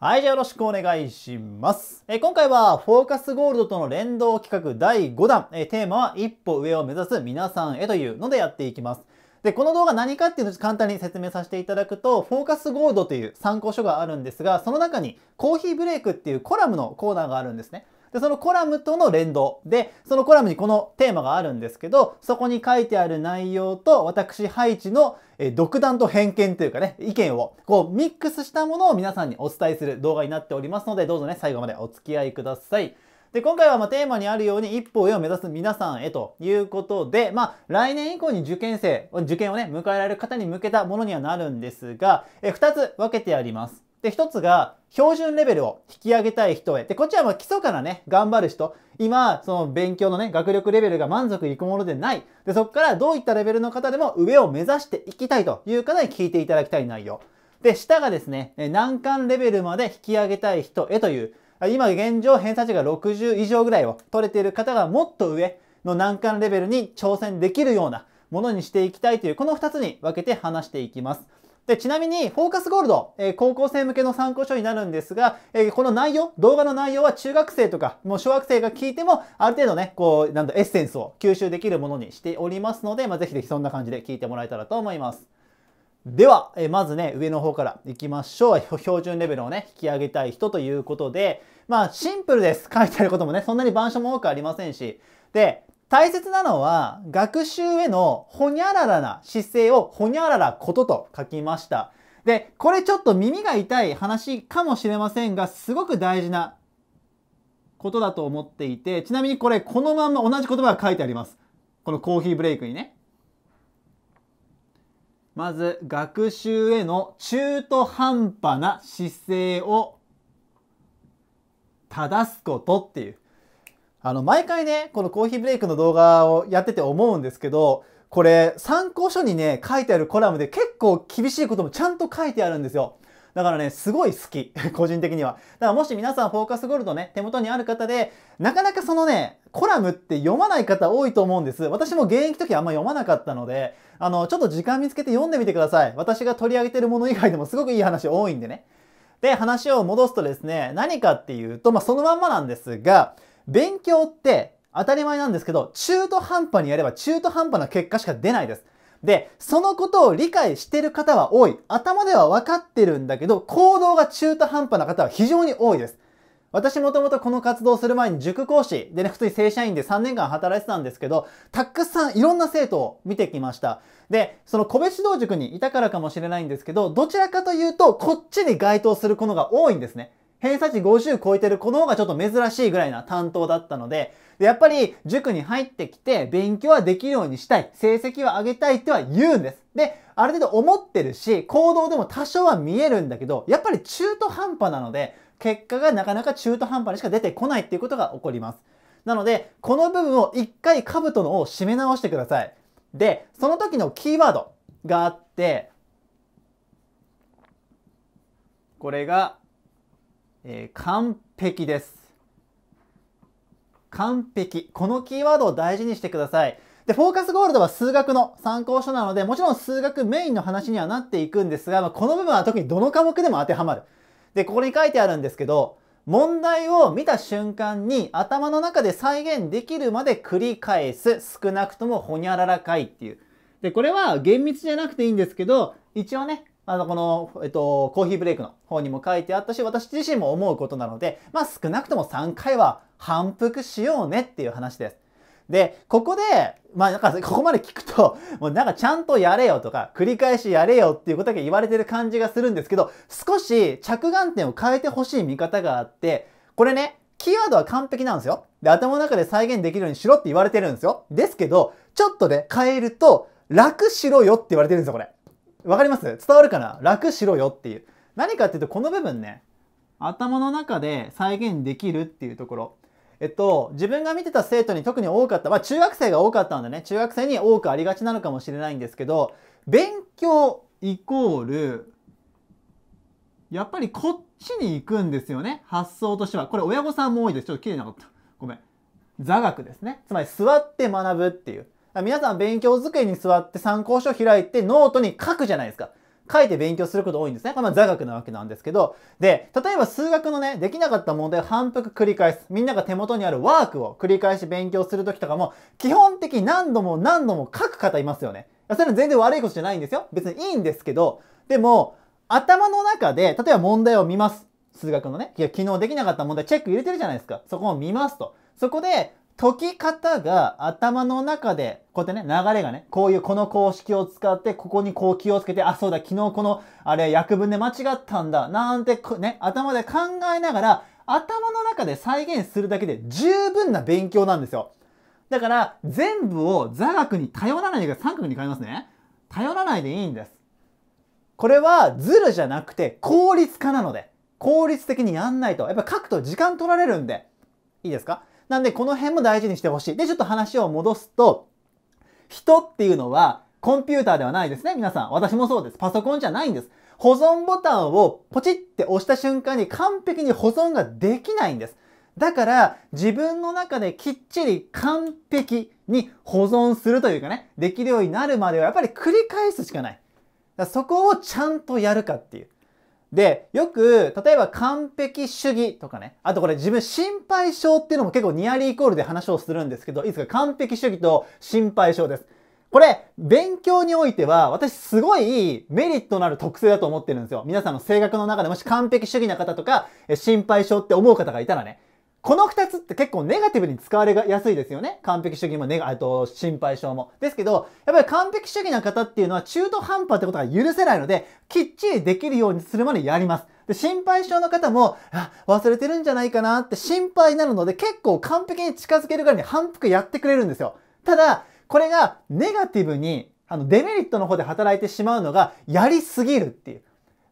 はい、じゃあよろしくお願いします。え今回はフォーカスゴールドとの連動企画第5弾、えテーマは一歩上を目指す皆さんへというのでやっていきます。で、この動画何かっていうのを簡単に説明させていただくと、フォーカスゴールドという参考書があるんですが、その中にコーヒーブレイクっていうコラムのコーナーがあるんですね。で、そのコラムとの連動で、そのコラムにこのテーマがあるんですけど、そこに書いてある内容と私、ハイチの、え独断と偏見というかね、意見をこうミックスしたものを皆さんにお伝えする動画になっておりますので、どうぞね、最後までお付き合いください。で、今回はまテーマにあるように一歩上を目指す皆さんへということで、まあ、来年以降に受験生、受験をね、迎えられる方に向けたものにはなるんですが、え2つ分けてあります。で、一つが、標準レベルを引き上げたい人へ。で、こっちはまあ基礎からね、頑張る人。今、その勉強のね、学力レベルが満足いくものでない。で、そこからどういったレベルの方でも上を目指していきたいという方に聞いていただきたい内容。で、下がですね、難関レベルまで引き上げたい人へという、今現状偏差値が60以上ぐらいを取れている方がもっと上の難関レベルに挑戦できるようなものにしていきたいという、この2つに分けて話していきます。で、ちなみに、フォーカスゴールド、えー、高校生向けの参考書になるんですが、えー、この内容、動画の内容は中学生とか、もう小学生が聞いても、ある程度ね、こう、なんだ、エッセンスを吸収できるものにしておりますので、まあ、ぜひぜひそんな感じで聞いてもらえたらと思います。では、えまずね、上の方から行きましょう。標準レベルをね、引き上げたい人ということで、まあ、シンプルです。書いてあることもね、そんなに板書も多くありませんし、で、大切なのは学習へのほにゃららな姿勢をほにゃららことと書きました。で、これちょっと耳が痛い話かもしれませんが、すごく大事なことだと思っていて、ちなみにこれこのまま同じ言葉が書いてあります。このコーヒーブレイクにね。まず、学習への中途半端な姿勢を正すことっていう。あの、毎回ね、このコーヒーブレイクの動画をやってて思うんですけど、これ、参考書にね、書いてあるコラムで結構厳しいこともちゃんと書いてあるんですよ。だからね、すごい好き。個人的には。だからもし皆さんフォーカスゴールドね、手元にある方で、なかなかそのね、コラムって読まない方多いと思うんです。私も現役時あんま読まなかったので、あの、ちょっと時間見つけて読んでみてください。私が取り上げてるもの以外でもすごくいい話多いんでね。で、話を戻すとですね、何かっていうと、まあ、そのまんまなんですが、勉強って当たり前なんですけど、中途半端にやれば中途半端な結果しか出ないです。で、そのことを理解してる方は多い。頭では分かってるんだけど、行動が中途半端な方は非常に多いです。私もともとこの活動する前に塾講師でね、普通に正社員で3年間働いてたんですけど、たくさんいろんな生徒を見てきました。で、その個別指導塾にいたからかもしれないんですけど、どちらかというと、こっちに該当する子のが多いんですね。偏差値50超えてる子の方がちょっと珍しいぐらいな担当だったので、でやっぱり塾に入ってきて勉強はできるようにしたい、成績は上げたいっては言うんです。で、ある程度思ってるし、行動でも多少は見えるんだけど、やっぱり中途半端なので、結果がなかなか中途半端にしか出てこないっていうことが起こります。なので、この部分を一回兜のを締め直してください。で、その時のキーワードがあって、これがえー、完璧です。完璧。このキーワードを大事にしてください。で、フォーカスゴールドは数学の参考書なので、もちろん数学メインの話にはなっていくんですが、まあ、この部分は特にどの科目でも当てはまる。で、ここに書いてあるんですけど、問題を見た瞬間に頭の中で再現できるまで繰り返す。少なくともほにゃららかいっていう。で、これは厳密じゃなくていいんですけど、一応ね、あの、この、えっと、コーヒーブレイクの方にも書いてあったし、私自身も思うことなので、まあ少なくとも3回は反復しようねっていう話です。で、ここで、まあなんかここまで聞くと、もうなんかちゃんとやれよとか、繰り返しやれよっていうことだけ言われてる感じがするんですけど、少し着眼点を変えてほしい見方があって、これね、キーワードは完璧なんですよ。で、頭の中で再現できるようにしろって言われてるんですよ。ですけど、ちょっとね、変えると、楽しろよって言われてるんですよ、これ。わかります伝わるかな楽しろよっていう。何かっていうと、この部分ね、頭の中で再現できるっていうところ。えっと、自分が見てた生徒に特に多かった、まあ中学生が多かったんでね、中学生に多くありがちなのかもしれないんですけど、勉強イコール、やっぱりこっちに行くんですよね、発想としては。これ親御さんも多いです。ちょっと綺麗なかった。ごめん。座学ですね。つまり座って学ぶっていう。皆さん勉強机に座って参考書開いてノートに書くじゃないですか。書いて勉強すること多いんですね。まあ座学なわけなんですけど。で、例えば数学のね、できなかった問題を反復繰り返す。みんなが手元にあるワークを繰り返し勉強するときとかも、基本的に何度も何度も書く方いますよね。それは全然悪いことじゃないんですよ。別にいいんですけど、でも、頭の中で、例えば問題を見ます。数学のね。いや、昨日できなかった問題チェック入れてるじゃないですか。そこを見ますと。そこで、解き方が頭の中で、こうやってね、流れがね、こういうこの公式を使って、ここにこう気をつけて、あ、そうだ、昨日この、あれ、訳文で間違ったんだ、なんて、ね、頭で考えながら、頭の中で再現するだけで十分な勉強なんですよ。だから、全部を座学に頼らないでください。三角に変えますね。頼らないでいいんです。これは、ズルじゃなくて、効率化なので、効率的にやんないと。やっぱ書くと時間取られるんで。いいですかなんでこの辺も大事にしてほしい。で、ちょっと話を戻すと、人っていうのはコンピューターではないですね、皆さん。私もそうです。パソコンじゃないんです。保存ボタンをポチって押した瞬間に完璧に保存ができないんです。だから自分の中できっちり完璧に保存するというかね、できるようになるまではやっぱり繰り返すしかない。そこをちゃんとやるかっていう。で、よく、例えば完璧主義とかね、あとこれ自分心配性っていうのも結構ニアリーイコールで話をするんですけど、いつか完璧主義と心配性です。これ、勉強においては、私すごいメリットのある特性だと思ってるんですよ。皆さんの性格の中でもし完璧主義な方とか、心配性って思う方がいたらね。この2つって結構ネガティブに使われがすいですよね。完璧主義もネガ、あと心配性も。ですけど、やっぱり完璧主義な方っていうのは中途半端ってことが許せないので、きっちりできるようにするまでやります。で、心配性の方も、あ、忘れてるんじゃないかなって心配になるので、結構完璧に近づけるぐらいに反復やってくれるんですよ。ただ、これがネガティブに、あの、デメリットの方で働いてしまうのが、やりすぎるっていう。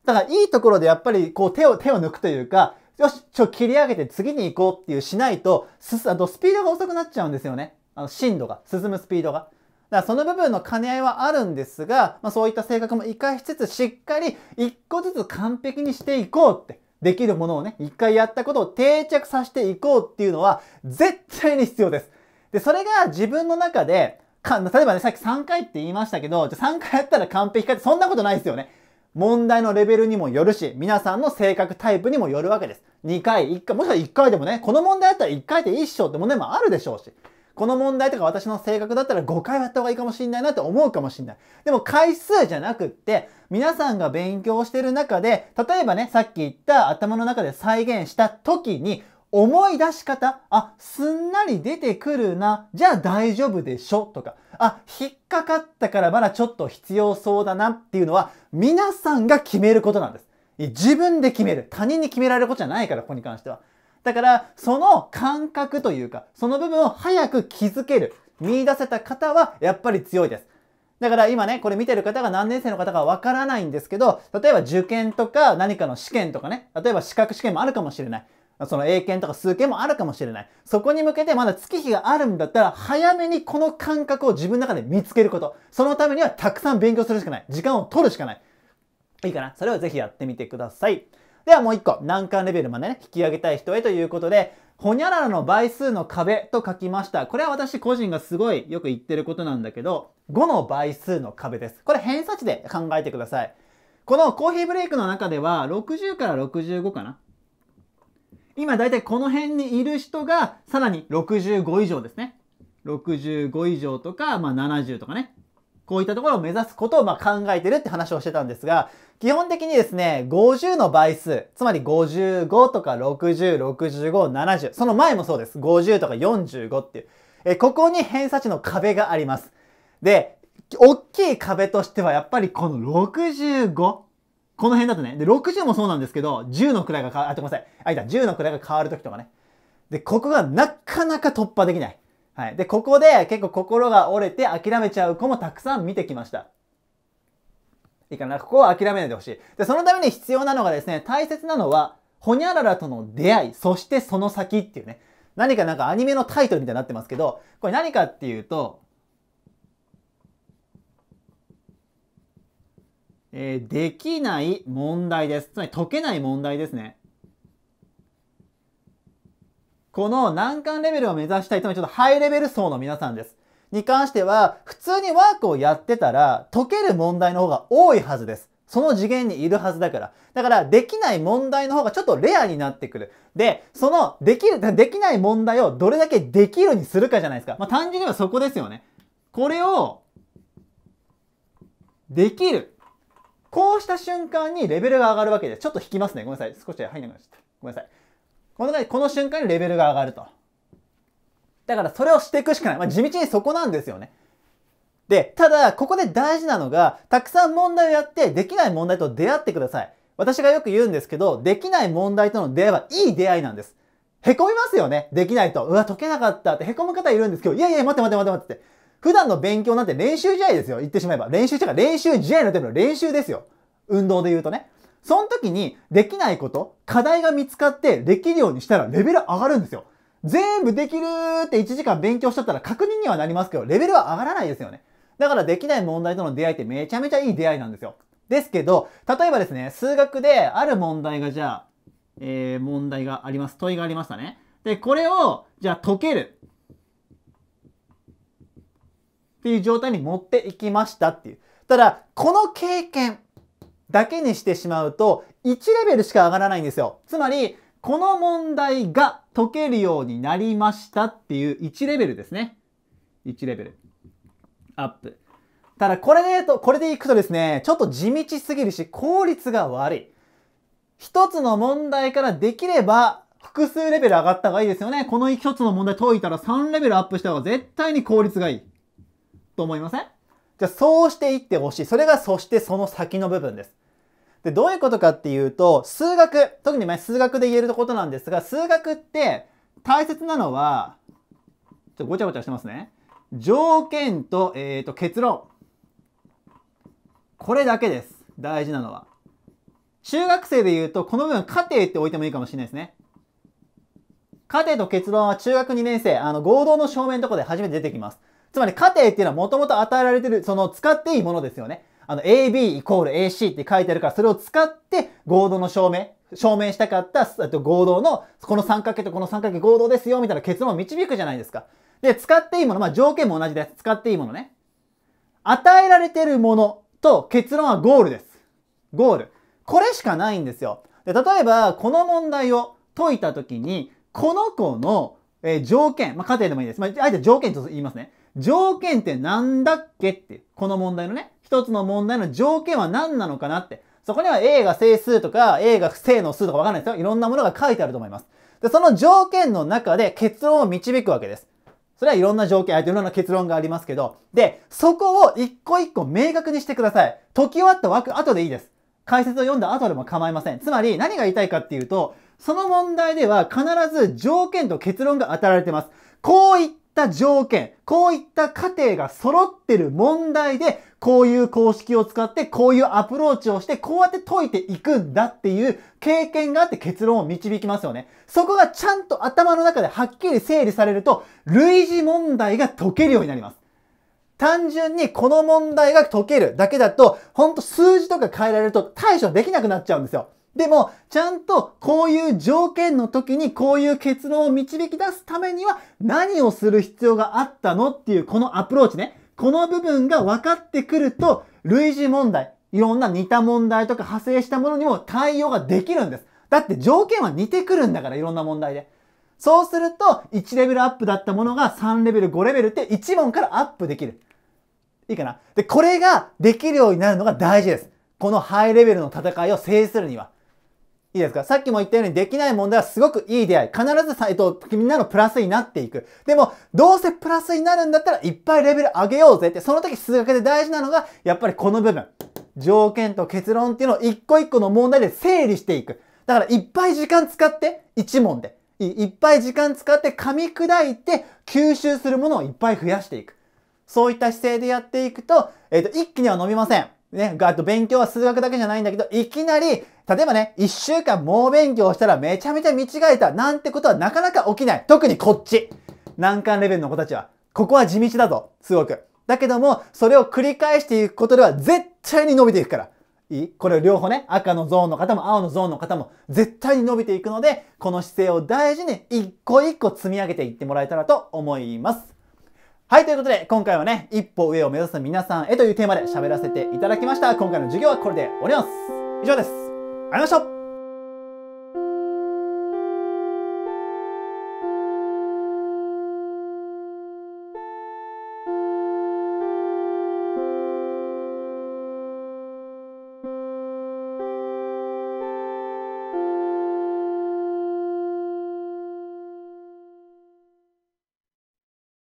だから、いいところでやっぱり、こう、手を、手を抜くというか、よし、ちょ、切り上げて次に行こうっていうしないと、す、あとスピードが遅くなっちゃうんですよね。あの、進度が、進むスピードが。だからその部分の兼ね合いはあるんですが、まあ、そういった性格も活かしつつ、しっかり一個ずつ完璧にしていこうって、できるものをね、一回やったことを定着させていこうっていうのは、絶対に必要です。で、それが自分の中で、か例えばね、さっき3回って言いましたけど、じゃ3回やったら完璧かって、そんなことないですよね。問題のレベルにもよるし、皆さんの性格タイプにもよるわけです。2回、1回、もしくは1回でもね、この問題だったら1回で一生って問題もあるでしょうし、この問題とか私の性格だったら5回はやった方がいいかもしんないなって思うかもしんない。でも回数じゃなくって、皆さんが勉強してる中で、例えばね、さっき言った頭の中で再現した時に、思い出し方、あ、すんなり出てくるな、じゃあ大丈夫でしょとか、あ、引っかかったからまだちょっと必要そうだなっていうのは、皆さんが決めることなんです。自分で決める。他人に決められることじゃないから、ここに関しては。だから、その感覚というか、その部分を早く気づける。見出せた方は、やっぱり強いです。だから今ね、これ見てる方が何年生の方がわからないんですけど、例えば受験とか何かの試験とかね、例えば資格試験もあるかもしれない。その英検とか数検もあるかもしれない。そこに向けてまだ月日があるんだったら、早めにこの感覚を自分の中で見つけること。そのためにはたくさん勉強するしかない。時間を取るしかない。いいかなそれをぜひやってみてください。ではもう一個、難関レベルまでね、引き上げたい人へということで、ほにゃららの倍数の壁と書きました。これは私個人がすごいよく言ってることなんだけど、5の倍数の壁です。これ偏差値で考えてください。このコーヒーブレイクの中では60から65かな今大体この辺にいる人がさらに65以上ですね。65以上とか、まあ、70とかね。こういったところを目指すことをま考えてるって話をしてたんですが、基本的にですね、50の倍数、つまり55とか60、65、70、その前もそうです。50とか45っていう。え、ここに偏差値の壁があります。で、大きい壁としてはやっぱりこの65。この辺だとね。で、60もそうなんですけど、10の位が変わる、あ、ごめんなさい。あ、いた、10の位が変わるときとかね。で、ここがなかなか突破できない。はい。で、ここで結構心が折れて諦めちゃう子もたくさん見てきました。いいかな。ここは諦めないでほしい。で、そのために必要なのがですね、大切なのは、ほにゃららとの出会い、そしてその先っていうね。何かなんかアニメのタイトルみたいになってますけど、これ何かっていうと、えー、できない問題です。つまり解けない問題ですね。この難関レベルを目指したい、つまりちょっとハイレベル層の皆さんです。に関しては、普通にワークをやってたら、解ける問題の方が多いはずです。その次元にいるはずだから。だから、できない問題の方がちょっとレアになってくる。で、その、できる、できない問題をどれだけできるにするかじゃないですか。まあ、単純にはそこですよね。これを、できる。こうした瞬間にレベルが上がるわけです。ちょっと引きますね。ごめんなさい。少し入りなくなっちゃった。ごめんなさい。この感じ、この瞬間にレベルが上がると。だからそれをしていくしかない。まあ、地道にそこなんですよね。で、ただ、ここで大事なのが、たくさん問題をやって、できない問題と出会ってください。私がよく言うんですけど、できない問題との出会いはいい出会いなんです。へこみますよね。できないと。うわ、解けなかったって。へこむ方いるんですけど、いやいや、待って待って待って待ってって。普段の勉強なんて練習試合ですよ。言ってしまえば。練習試合か、練習試合のための練習ですよ。運動で言うとね。その時にできないこと、課題が見つかってできるようにしたらレベル上がるんですよ。全部できるって1時間勉強しちゃったら確認にはなりますけど、レベルは上がらないですよね。だからできない問題との出会いってめちゃめちゃいい出会いなんですよ。ですけど、例えばですね、数学である問題がじゃあ、えー、問題があります。問いがありましたね。で、これを、じゃあ解ける。っていう状態に持っていきましたっていう。ただ、この経験だけにしてしまうと、1レベルしか上がらないんですよ。つまり、この問題が解けるようになりましたっていう1レベルですね。1レベル。アップ。ただ、これでと、これでいくとですね、ちょっと地道すぎるし、効率が悪い。一つの問題からできれば、複数レベル上がった方がいいですよね。この一つの問題解いたら3レベルアップした方が絶対に効率がいい。と思いませんじゃあそうしていってほしい。それがそしてその先の部分です。で、どういうことかっていうと、数学、特に前数学で言えることなんですが、数学って大切なのは、ちょっとごちゃごちゃしてますね。条件と、えっ、ー、と、結論。これだけです。大事なのは。中学生で言うと、この部分、過程って置いてもいいかもしれないですね。過程と結論は中学2年生、あの、合同の正面のとこで初めて出てきます。つまり家庭っていうのはもともと与えられてる、その使っていいものですよね。あの、AB イコール AC って書いてあるから、それを使って合同の証明、証明したかった、と合同の、この三角形とこの三角形合同ですよ、みたいな結論を導くじゃないですか。で、使っていいもの、まあ条件も同じです。使っていいものね。与えられてるものと結論はゴールです。ゴール。これしかないんですよ。で、例えば、この問題を解いたときに、この子の、えー、条件、まあ、家庭でもいいです。まあ、あえて条件と言いますね。条件って何だっけって、この問題のね、一つの問題の条件は何なのかなって、そこには A が整数とか A が不正の数とかわかんないですよ。いろんなものが書いてあると思います。で、その条件の中で結論を導くわけです。それはいろんな条件、あいろんな結論がありますけど、で、そこを一個一個明確にしてください。解き終わった枠後でいいです。解説を読んだ後でも構いません。つまり何が言いたいかっていうと、その問題では必ず条件と結論が与えられてます。こう言って、った条件、こういった過程が揃ってる問題で、こういう公式を使って、こういうアプローチをして、こうやって解いていくんだっていう経験があって結論を導きますよね。そこがちゃんと頭の中ではっきり整理されると、類似問題が解けるようになります。単純にこの問題が解けるだけだと、ほんと数字とか変えられると対処できなくなっちゃうんですよ。でも、ちゃんとこういう条件の時にこういう結論を導き出すためには何をする必要があったのっていうこのアプローチね。この部分が分かってくると、類似問題、いろんな似た問題とか派生したものにも対応ができるんです。だって条件は似てくるんだからいろんな問題で。そうすると、1レベルアップだったものが3レベル、5レベルって1問からアップできる。いいかなで、これができるようになるのが大事です。このハイレベルの戦いを制するには。いいですかさっきも言ったようにできない問題はすごくいい出会い。必ずさ、えっと、みんなのプラスになっていく。でも、どうせプラスになるんだったらいっぱいレベル上げようぜって、その時数学で大事なのが、やっぱりこの部分。条件と結論っていうのを一個一個の問題で整理していく。だからいっぱい時間使って、一問で。いっぱい時間使って噛み砕いて吸収するものをいっぱい増やしていく。そういった姿勢でやっていくと、えっ、と、一気には伸びません。ね、あと勉強は数学だけじゃないんだけど、いきなり、例えばね、一週間猛勉強したらめちゃめちゃ見違えたなんてことはなかなか起きない。特にこっち。難関レベルの子たちは。ここは地道だぞ。すごく。だけども、それを繰り返していくことでは絶対に伸びていくから。いいこれ両方ね、赤のゾーンの方も青のゾーンの方も絶対に伸びていくので、この姿勢を大事に一個一個積み上げていってもらえたらと思います。はい、ということで、今回はね、一歩上を目指す皆さんへというテーマで喋らせていただきました。今回の授業はこれで終わります。以上です。ありがとうございました